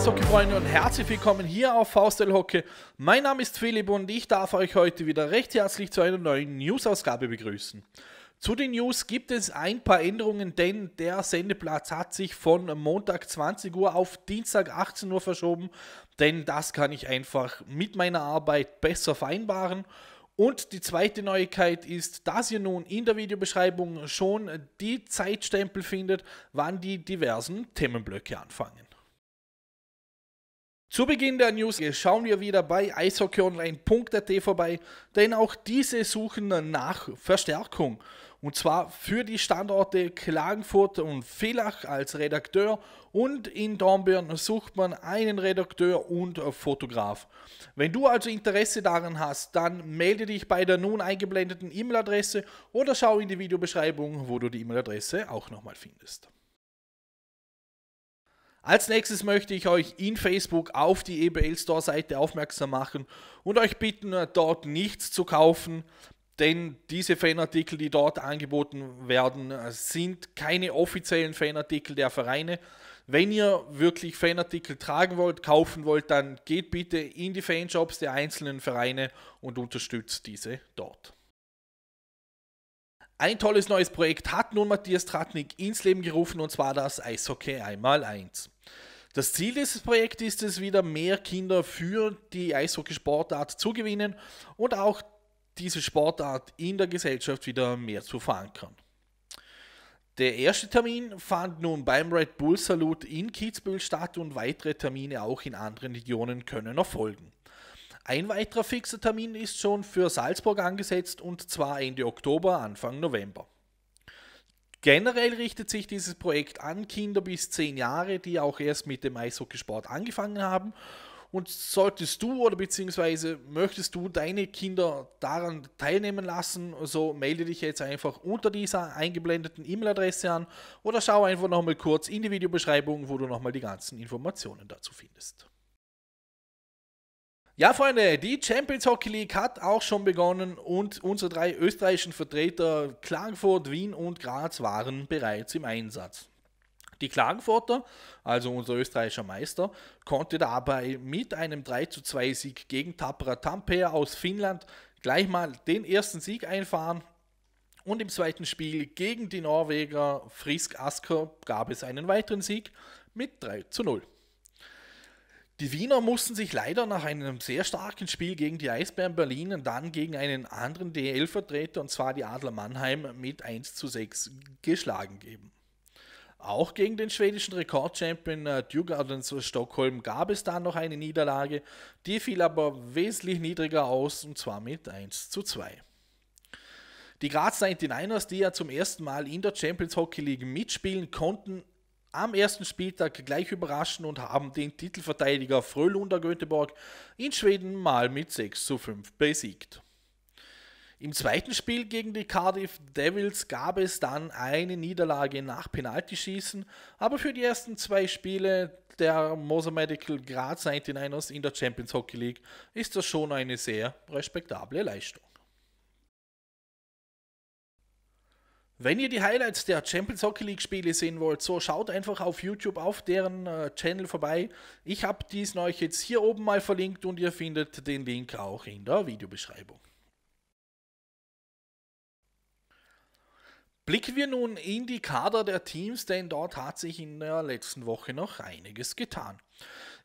Eishockey-Freunde und herzlich willkommen hier auf VSL Hockey. Mein Name ist Philipp und ich darf euch heute wieder recht herzlich zu einer neuen News-Ausgabe begrüßen. Zu den News gibt es ein paar Änderungen, denn der Sendeplatz hat sich von Montag 20 Uhr auf Dienstag 18 Uhr verschoben, denn das kann ich einfach mit meiner Arbeit besser vereinbaren. Und die zweite Neuigkeit ist, dass ihr nun in der Videobeschreibung schon die Zeitstempel findet, wann die diversen Themenblöcke anfangen. Zu Beginn der News schauen wir wieder bei eishockeyonline.at vorbei, denn auch diese suchen nach Verstärkung. Und zwar für die Standorte Klagenfurt und Villach als Redakteur und in Dornbirn sucht man einen Redakteur und Fotograf. Wenn du also Interesse daran hast, dann melde dich bei der nun eingeblendeten E-Mail-Adresse oder schau in die Videobeschreibung, wo du die E-Mail-Adresse auch nochmal findest. Als nächstes möchte ich euch in Facebook auf die EBL Store Seite aufmerksam machen und euch bitten, dort nichts zu kaufen, denn diese Fanartikel, die dort angeboten werden, sind keine offiziellen Fanartikel der Vereine. Wenn ihr wirklich Fanartikel tragen wollt, kaufen wollt, dann geht bitte in die Fanshops der einzelnen Vereine und unterstützt diese dort. Ein tolles neues Projekt hat nun Matthias Tratnik ins Leben gerufen und zwar das Eishockey einmal eins. Das Ziel dieses Projekts ist es, wieder mehr Kinder für die Eishockeysportart zu gewinnen und auch diese Sportart in der Gesellschaft wieder mehr zu verankern. Der erste Termin fand nun beim Red Bull Salut in Kitzbühel statt und weitere Termine auch in anderen Regionen können erfolgen. Ein weiterer fixer Termin ist schon für Salzburg angesetzt und zwar Ende Oktober, Anfang November. Generell richtet sich dieses Projekt an Kinder bis 10 Jahre, die auch erst mit dem Eishockeysport angefangen haben. Und solltest du oder beziehungsweise möchtest du deine Kinder daran teilnehmen lassen, so melde dich jetzt einfach unter dieser eingeblendeten E-Mail-Adresse an oder schau einfach nochmal kurz in die Videobeschreibung, wo du nochmal die ganzen Informationen dazu findest. Ja, Freunde, die Champions Hockey League hat auch schon begonnen und unsere drei österreichischen Vertreter Klagenfurt, Wien und Graz waren bereits im Einsatz. Die Klagenfurter, also unser österreichischer Meister, konnte dabei mit einem 32 Sieg gegen Tapra Tampere aus Finnland gleich mal den ersten Sieg einfahren und im zweiten Spiel gegen die Norweger Frisk Asker gab es einen weiteren Sieg mit 3 zu 0. Die Wiener mussten sich leider nach einem sehr starken Spiel gegen die Eisbären Berlin und dann gegen einen anderen DL-Vertreter, und zwar die Adler Mannheim, mit 1 zu 6 geschlagen geben. Auch gegen den schwedischen Rekordchampion äh, Djurgårdens Stockholm gab es dann noch eine Niederlage, die fiel aber wesentlich niedriger aus und zwar mit 1 zu 2. Die Graz 99ers, die ja zum ersten Mal in der Champions Hockey League mitspielen konnten, am ersten Spieltag gleich überraschen und haben den Titelverteidiger Frölunder Göteborg in Schweden mal mit 6 zu 5 besiegt. Im zweiten Spiel gegen die Cardiff Devils gab es dann eine Niederlage nach Penaltyschießen, aber für die ersten zwei Spiele der Moser Medical Graz 99ers in der Champions Hockey League ist das schon eine sehr respektable Leistung. Wenn ihr die Highlights der Champions Hockey League Spiele sehen wollt, so schaut einfach auf YouTube auf deren äh, Channel vorbei. Ich habe diesen euch jetzt hier oben mal verlinkt und ihr findet den Link auch in der Videobeschreibung. Blicken wir nun in die Kader der Teams, denn dort hat sich in der letzten Woche noch einiges getan.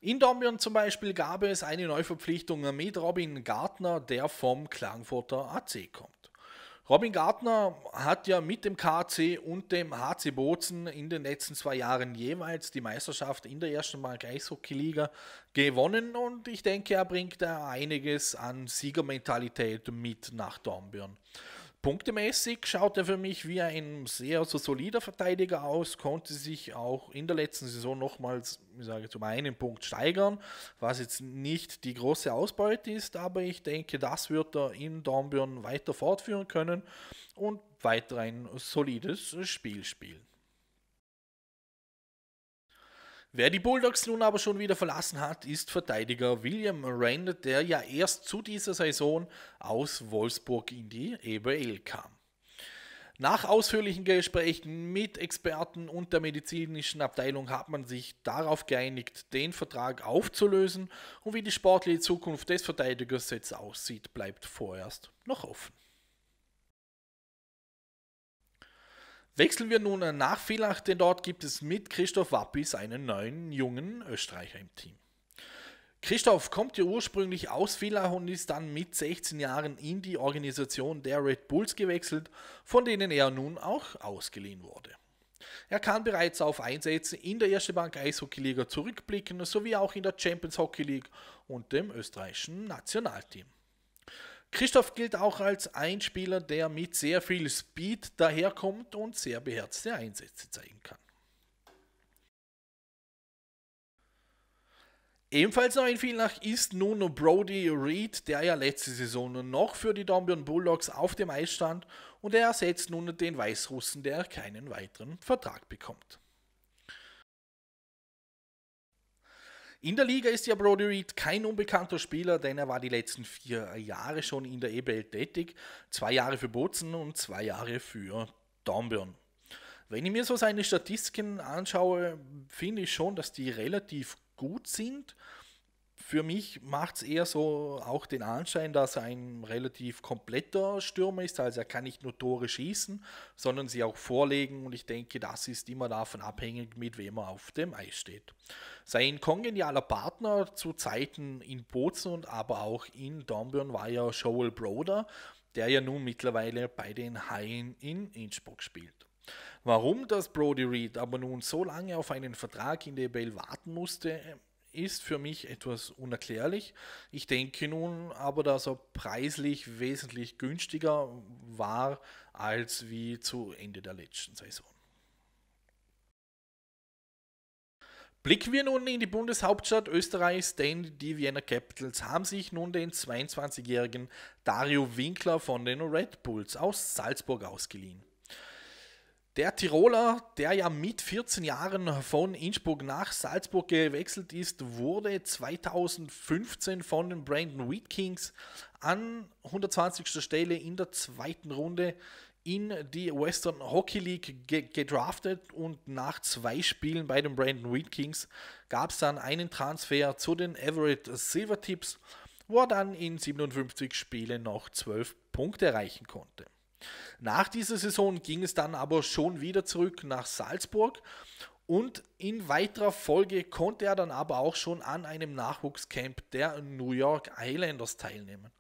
In Dombion zum Beispiel gab es eine Neuverpflichtung mit Robin Gartner, der vom Klagenfurter AC kommt. Robin Gartner hat ja mit dem KC und dem HC Bozen in den letzten zwei Jahren jeweils die Meisterschaft in der ersten Mark Eishockey-Liga gewonnen und ich denke, er bringt da einiges an Siegermentalität mit nach Dornbirn punktemäßig schaut er für mich wie ein sehr so solider Verteidiger aus, konnte sich auch in der letzten Saison nochmals, ich sage zum einen Punkt steigern, was jetzt nicht die große Ausbeute ist, aber ich denke, das wird er in Dornbirn weiter fortführen können und weiter ein solides Spiel spielen. Wer die Bulldogs nun aber schon wieder verlassen hat, ist Verteidiger William Rand, der ja erst zu dieser Saison aus Wolfsburg in die EBL kam. Nach ausführlichen Gesprächen mit Experten und der medizinischen Abteilung hat man sich darauf geeinigt, den Vertrag aufzulösen und wie die sportliche Zukunft des Verteidigers jetzt aussieht, bleibt vorerst noch offen. Wechseln wir nun nach Villach, denn dort gibt es mit Christoph Wappis einen neuen jungen Österreicher im Team. Christoph kommt ja ursprünglich aus Villach und ist dann mit 16 Jahren in die Organisation der Red Bulls gewechselt, von denen er nun auch ausgeliehen wurde. Er kann bereits auf Einsätze in der Erste Bank Eishockey Liga zurückblicken, sowie auch in der Champions Hockey League und dem österreichischen Nationalteam. Christoph gilt auch als ein Spieler, der mit sehr viel Speed daherkommt und sehr beherzte Einsätze zeigen kann. Ebenfalls noch ein Vielnach ist nun Brody Reed, der ja letzte Saison noch für die Dombion Bulldogs auf dem Eis stand und er ersetzt nun den Weißrussen, der keinen weiteren Vertrag bekommt. In der Liga ist ja Brody Reed kein unbekannter Spieler, denn er war die letzten vier Jahre schon in der EBL tätig. Zwei Jahre für Bozen und zwei Jahre für Dornbirn. Wenn ich mir so seine Statistiken anschaue, finde ich schon, dass die relativ gut sind für mich macht es eher so auch den Anschein, dass er ein relativ kompletter Stürmer ist. Also er kann nicht nur Tore schießen, sondern sie auch vorlegen. Und ich denke, das ist immer davon abhängig, mit wem er auf dem Eis steht. Sein kongenialer Partner zu Zeiten in Bozen und aber auch in Dornbirn war ja Joel Broder, der ja nun mittlerweile bei den Haien in Innsbruck spielt. Warum das Brody Reed aber nun so lange auf einen Vertrag in der Bell warten musste, ist für mich etwas unerklärlich. Ich denke nun aber, dass er preislich wesentlich günstiger war als wie zu Ende der letzten Saison. Blicken wir nun in die Bundeshauptstadt Österreichs, denn die Vienna Capitals haben sich nun den 22-jährigen Dario Winkler von den Red Bulls aus Salzburg ausgeliehen. Der Tiroler, der ja mit 14 Jahren von Innsbruck nach Salzburg gewechselt ist, wurde 2015 von den Brandon Wheat Kings an 120. Stelle in der zweiten Runde in die Western Hockey League gedraftet und nach zwei Spielen bei den Brandon Wheat Kings gab es dann einen Transfer zu den Everett Silver Tips, wo er dann in 57 Spielen noch 12 Punkte erreichen konnte. Nach dieser Saison ging es dann aber schon wieder zurück nach Salzburg und in weiterer Folge konnte er dann aber auch schon an einem Nachwuchscamp der New York Islanders teilnehmen.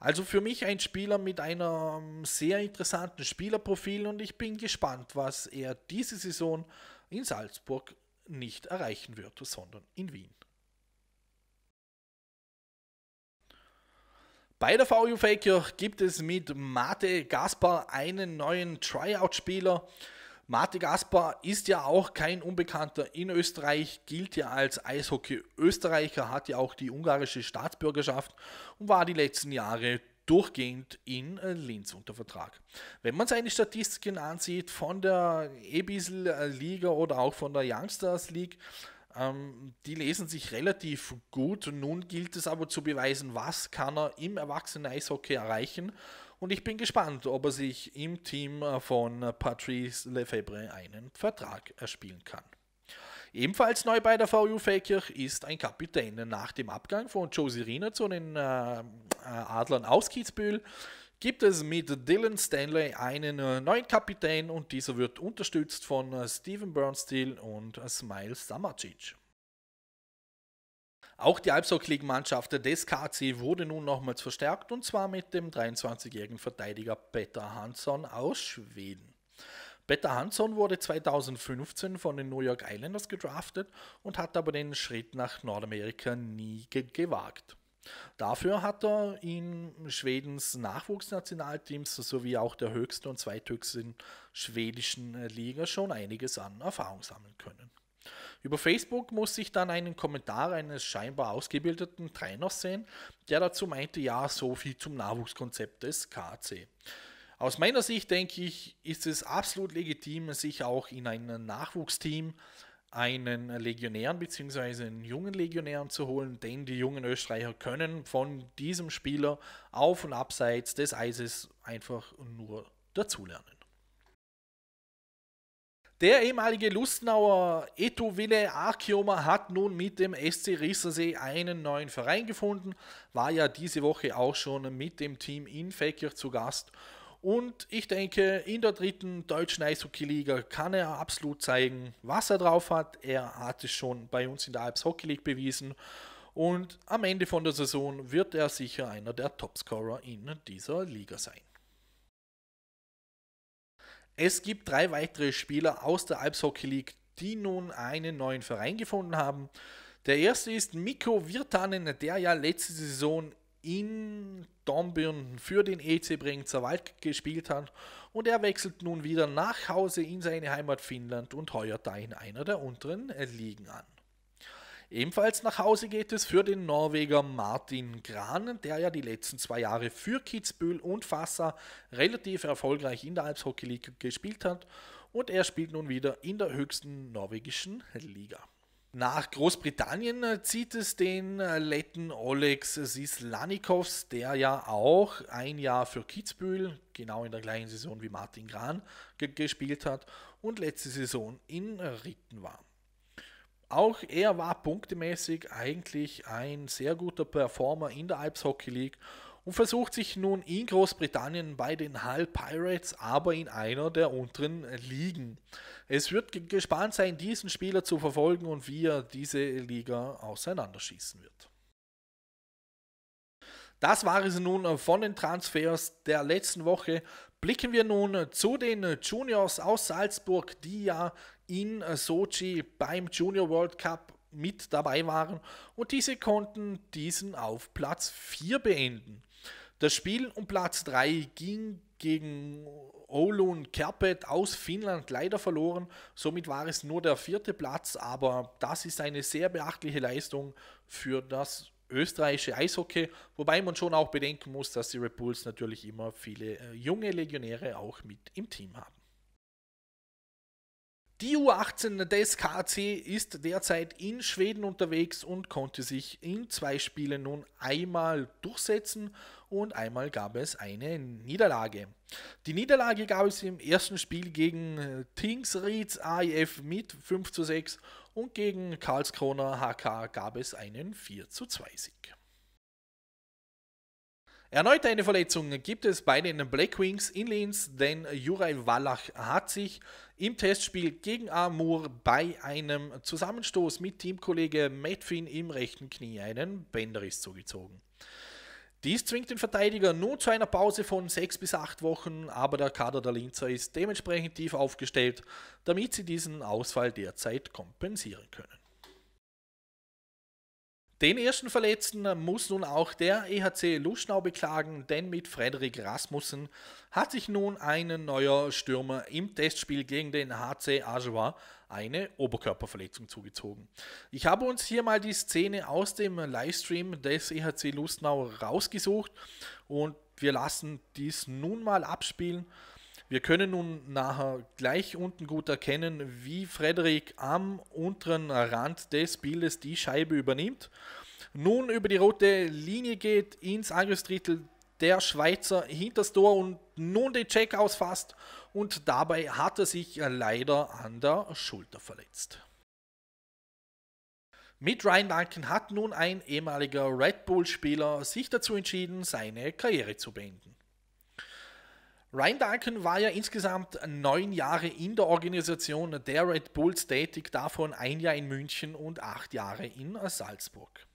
Also für mich ein Spieler mit einem sehr interessanten Spielerprofil und ich bin gespannt, was er diese Saison in Salzburg nicht erreichen wird, sondern in Wien. Bei der VU Faker gibt es mit Mate Gaspar einen neuen Tryout-Spieler. Mate Gaspar ist ja auch kein Unbekannter in Österreich, gilt ja als Eishockey-Österreicher, hat ja auch die ungarische Staatsbürgerschaft und war die letzten Jahre durchgehend in äh, Linz unter Vertrag. Wenn man seine Statistiken ansieht von der Ebisel-Liga äh, oder auch von der Youngsters League, ähm, die lesen sich relativ gut. Nun gilt es aber zu beweisen, was kann er im Erwachsenen-Eishockey erreichen. Und ich bin gespannt, ob er sich im Team äh, von Patrice Lefebvre einen Vertrag erspielen kann. Ebenfalls neu bei der VU Fäkirch ist ein Kapitän. Nach dem Abgang von Josie Riener zu den äh, äh, Adlern aus Kitzbühel gibt es mit Dylan Stanley einen äh, neuen Kapitän und dieser wird unterstützt von äh, Steven Bernstein und äh, Smile Samacic. Auch die Alpsock-League-Mannschaft des KC wurde nun nochmals verstärkt und zwar mit dem 23-jährigen Verteidiger Peter Hansson aus Schweden. Peter Hansson wurde 2015 von den New York Islanders gedraftet und hat aber den Schritt nach Nordamerika nie gewagt. Dafür hat er in Schwedens Nachwuchsnationalteams sowie auch der höchsten und zweithöchsten schwedischen äh, Liga schon einiges an Erfahrung sammeln können. Über Facebook musste ich dann einen Kommentar eines scheinbar ausgebildeten Trainers sehen, der dazu meinte, ja, so viel zum Nachwuchskonzept des KC. Aus meiner Sicht denke ich, ist es absolut legitim, sich auch in einem Nachwuchsteam äh, einen Legionären bzw. einen jungen Legionären zu holen, den die jungen Österreicher können, von diesem Spieler auf und abseits des Eises einfach nur dazulernen. Der ehemalige Lustenauer Eto Wille Archioma hat nun mit dem SC Rissersee einen neuen Verein gefunden, war ja diese Woche auch schon mit dem Team in Fekir zu Gast und ich denke, in der dritten deutschen Eishockey-Liga kann er absolut zeigen, was er drauf hat. Er hat es schon bei uns in der Alps Hockey League bewiesen. Und am Ende von der Saison wird er sicher einer der Topscorer in dieser Liga sein. Es gibt drei weitere Spieler aus der Alps Hockey League, die nun einen neuen Verein gefunden haben. Der erste ist Mikko Virtanen, der ja letzte Saison in Dornbirn für den EC Wald gespielt hat und er wechselt nun wieder nach Hause in seine Heimat Finnland und heuert da in einer der unteren Ligen an. Ebenfalls nach Hause geht es für den Norweger Martin Gran, der ja die letzten zwei Jahre für Kitzbühel und Fassa relativ erfolgreich in der Alps Hockey League gespielt hat und er spielt nun wieder in der höchsten norwegischen Liga. Nach Großbritannien äh, zieht es den äh, Letten Olex Sislanikovs, der ja auch ein Jahr für Kitzbühel, genau in der gleichen Saison wie Martin Gran, ge gespielt hat und letzte Saison in äh, Ritten war. Auch er war punktemäßig eigentlich ein sehr guter Performer in der Alps Hockey League und versucht sich nun in Großbritannien bei den Hull Pirates, aber in einer der unteren Ligen. Es wird gespannt sein, diesen Spieler zu verfolgen und wie er diese Liga auseinanderschießen wird. Das war es nun von den Transfers der letzten Woche. Blicken wir nun zu den Juniors aus Salzburg, die ja in Sochi beim Junior World Cup mit dabei waren und diese konnten diesen auf Platz 4 beenden. Das Spiel um Platz 3 ging gegen Oulun Kerpet aus Finnland leider verloren. Somit war es nur der vierte Platz, aber das ist eine sehr beachtliche Leistung für das österreichische Eishockey, wobei man schon auch bedenken muss, dass die Red Bulls natürlich immer viele äh, junge Legionäre auch mit im Team haben. Die U18 des KC ist derzeit in Schweden unterwegs und konnte sich in zwei Spielen nun einmal durchsetzen und einmal gab es eine Niederlage. Die Niederlage gab es im ersten Spiel gegen äh, Reeds AIF mit 5 zu 6 und gegen Karlskroner HK gab es einen 4 zu 2 Sieg. Erneut eine Verletzung gibt es bei den Black Wings in Linz, denn Juraj Wallach hat sich im Testspiel gegen Amur bei einem Zusammenstoß mit Teamkollege Medfin im rechten Knie einen Bänderriss zugezogen. Dies zwingt den Verteidiger nur zu einer Pause von sechs bis acht Wochen, aber der Kader der Linzer ist dementsprechend tief aufgestellt, damit sie diesen Ausfall derzeit kompensieren können. Den ersten Verletzten muss nun auch der EHC Luschnau beklagen, denn mit Frederik Rasmussen hat sich nun ein neuer Stürmer im Testspiel gegen den HC Ajoa eine Oberkörperverletzung zugezogen. Ich habe uns hier mal die Szene aus dem Livestream des EHC Luschnau rausgesucht und wir lassen dies nun mal abspielen. Wir können nun nachher gleich unten gut erkennen, wie Frederik am unteren Rand des Bildes die Scheibe übernimmt. Nun über die rote Linie geht ins Angriffsdrittel der Schweizer hinter das Tor und nun den Check ausfasst und dabei hat er sich leider an der Schulter verletzt. Mit Ryan Duncan hat nun ein ehemaliger Red Bull-Spieler sich dazu entschieden, seine Karriere zu beenden. Ryan Duncan war ja insgesamt neun Jahre in der Organisation der Red Bulls tätig, davon ein Jahr in München und acht Jahre in Salzburg.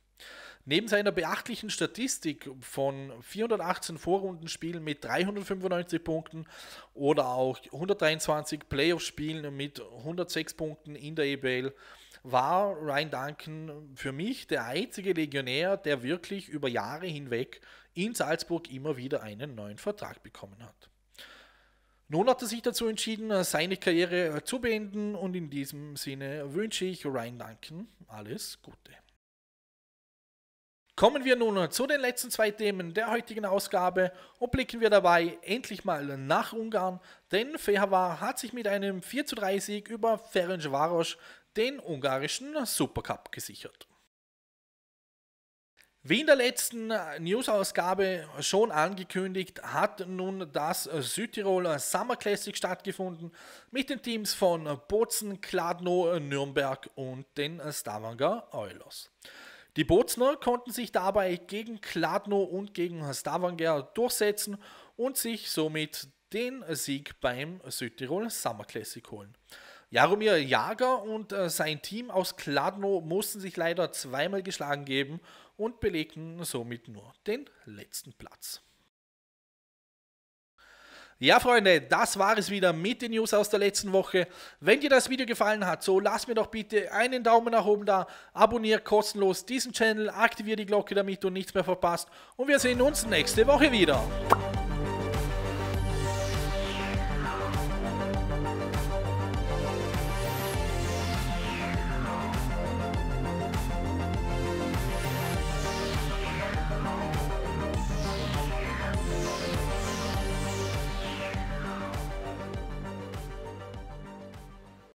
Neben seiner beachtlichen Statistik von 418 Vorrundenspielen mit 395 Punkten oder auch 123 Playoff-Spielen mit 106 Punkten in der EBL war Ryan Duncan für mich der einzige Legionär, der wirklich über Jahre hinweg in Salzburg immer wieder einen neuen Vertrag bekommen hat. Nun hat er sich dazu entschieden, seine Karriere äh, zu beenden und in diesem Sinne wünsche ich Ryan Duncan alles Gute. Kommen wir nun zu den letzten zwei Themen der heutigen Ausgabe und blicken wir dabei endlich mal nach Ungarn, denn Fehavar hat sich mit einem 4 4:3 Sieg über Ferencváros den ungarischen Supercup gesichert. Wie in der letzten äh, News-Ausgabe schon angekündigt, hat nun das äh, Südtiroler Summer Classic stattgefunden mit den Teams von Bozen, Kladno, äh, Nürnberg und den Stavanger Oilers. Die Bozner konnten sich dabei gegen Kladno und gegen Stavanger durchsetzen und sich somit den Sieg beim Südtirol Summer Classic holen. Jaromir Jager und sein Team aus Kladno mussten sich leider zweimal geschlagen geben und belegten somit nur den letzten Platz. Ja, Freunde, das war es wieder mit den News aus der letzten Woche. Wenn dir das Video gefallen hat, so lass mir doch bitte einen Daumen nach oben da, abonniere kostenlos diesen Channel, aktiviere die Glocke, damit du nichts mehr verpasst und wir sehen uns nächste Woche wieder.